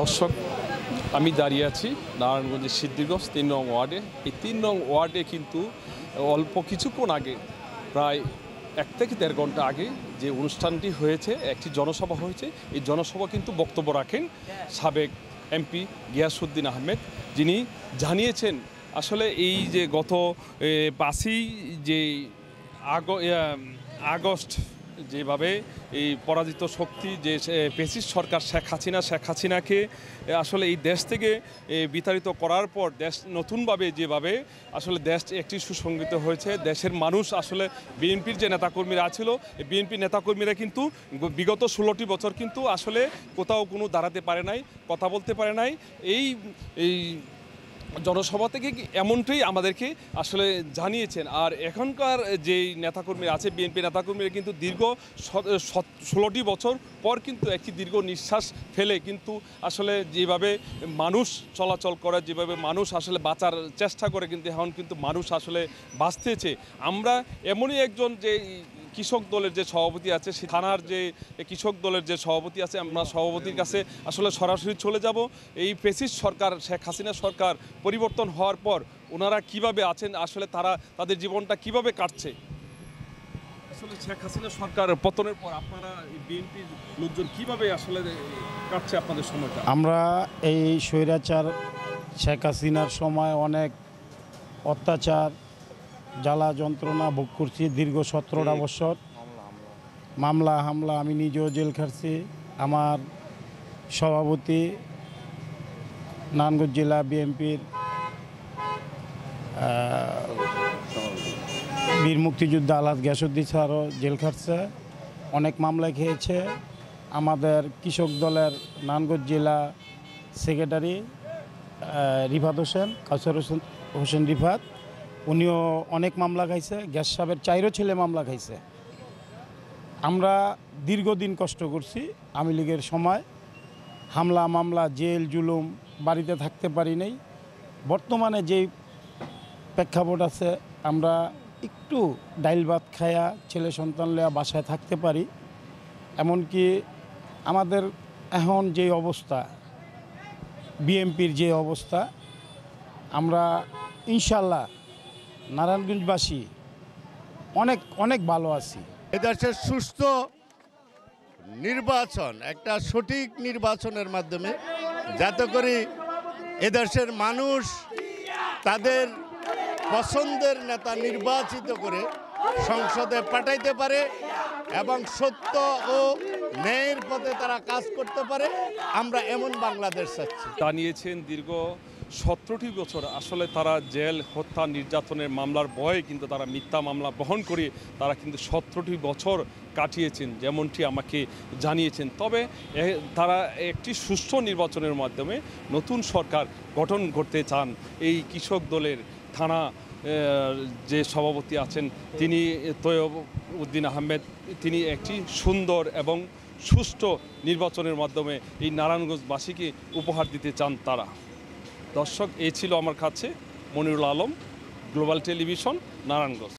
দর্শক আমি দাঁড়িয়ে আছি নারায়ণগঞ্জের সিদ্ধিগঞ্জ তিন নং ওয়ার্ডে এই তিন নং ওয়ার্ডে কিন্তু অল্প কিছুক্ষণ আগে প্রায় এক থেকে দেড় ঘন্টা আগে যে অনুষ্ঠানটি হয়েছে একটি জনসভা হয়েছে এই জনসভা কিন্তু বক্তব্য রাখেন সাবেক এমপি গিয়াসুদ্দিন আহমেদ যিনি জানিয়েছেন আসলে এই যে গত পাশেই যে আগস্ট যেভাবে এই পরাজিত শক্তি যে পেসিস সরকার শেখ হাসিনা শেখ হাসিনাকে আসলে এই দেশ থেকে বিতাড়িত করার পর দেশ নতুনভাবে যেভাবে আসলে দেশ একটি সুসংগৃত হয়েছে দেশের মানুষ আসলে বিএনপির যে নেতাকর্মীরা ছিল বিএনপি নেতাকর্মীরা কিন্তু বিগত ষোলোটি বছর কিন্তু আসলে কোথাও কোনো দাঁড়াতে পারে নাই কথা বলতে পারে নাই এই এই জনসভা থেকে এমনটাই আমাদেরকে আসলে জানিয়েছেন আর এখনকার যে নেতাকর্মী আছে বিএনপি নেতাকর্মীরা কিন্তু দীর্ঘ ষোলোটি বছর পর কিন্তু একটি দীর্ঘ নিঃশ্বাস ফেলে কিন্তু আসলে যেভাবে মানুষ চলাচল করে যেভাবে মানুষ আসলে বাঁচার চেষ্টা করে কিন্তু এখন কিন্তু মানুষ আসলে বাঁচতেছে আমরা এমনই একজন যে কৃষক দলের যে সভাপতি আছে সে থানার যে কৃষক দলের যে সভাপতি আছে আমরা সভাপতির কাছে আসলে সরাসরি চলে যাব এই পেসিস সরকার শেখ হাসিনা সরকার পরিবর্তন হওয়ার পর ওনারা কিভাবে আছেন আসলে তারা তাদের জীবনটা কিভাবে কাটছে আসলে শেখ হাসিনা সরকার পতনের পর আপনারা বিএনপির লোকজন কিভাবে আসলে কাটছে আপনাদের সময়টা আমরা এই স্বৈরাচার শেখ হাসিনার সময় অনেক অত্যাচার জ্বালা যন্ত্রণা ভোগ করছি দীর্ঘ সতেরোটা বছর মামলা হামলা আমি নিজেও জেল খাটছি আমার সভাপতি নানগঞ্জ জেলা বিএনপির বীর মুক্তিযুদ্ধ আলাদ গ্যাসুদ্দি স্যারও জেল খাটছে অনেক মামলা খেয়েছে আমাদের কৃষক দলের নানগঞ্জ জেলা সেক্রেটারি রিফাত হোসেন কাউসার হোসেন হোসেন রিফাত উনিও অনেক মামলা খাইছে গ্যাস সাহেবের চাইরও ছেলে মামলা খাইছে আমরা দীর্ঘদিন কষ্ট করছি আওয়ামী লীগের সময় হামলা মামলা জেল জুলুম বাড়িতে থাকতে পারি নাই বর্তমানে যেই প্রেক্ষাপট আছে আমরা একটু ডাইল ভাত খায়া ছেলে সন্তান লয়া বাসায় থাকতে পারি এমনকি আমাদের এখন যে অবস্থা বিএমপির যে অবস্থা আমরা ইনশাল্লাহ নারায়ণগঞ্জবাসী অনেক অনেক ভালো আছি এদেশের সুস্থ নির্বাচন একটা সঠিক নির্বাচনের মাধ্যমে যাতে করে এদেশের মানুষ তাদের পছন্দের নেতা নির্বাচিত করে সংসদে পাঠাইতে পারে এবং সত্য ও ন্যায়ের পথে তারা কাজ করতে পারে আমরা এমন বাংলাদেশ চাচ্ছি জানিয়েছেন দীর্ঘ সতেরোটি বছর আসলে তারা জেল হত্যা নির্যাতনের মামলার ভয়ে কিন্তু তারা মিথ্যা মামলা বহন করে তারা কিন্তু সতেরোটি বছর কাটিয়েছেন যেমনটি আমাকে জানিয়েছেন তবে তারা একটি সুষ্ঠু নির্বাচনের মাধ্যমে নতুন সরকার গঠন করতে চান এই কৃষক দলের থানা যে সভাপতি আছেন তিনি তৈয়ব উদ্দিন আহমেদ তিনি একটি সুন্দর এবং সুষ্ঠু নির্বাচনের মাধ্যমে এই নারায়ণগঞ্জবাসীকে উপহার দিতে চান তারা দর্শক এই ছিল আমার কাছে মনিরুল আলম গ্লোবাল টেলিভিশন নারায়ণগঞ্জ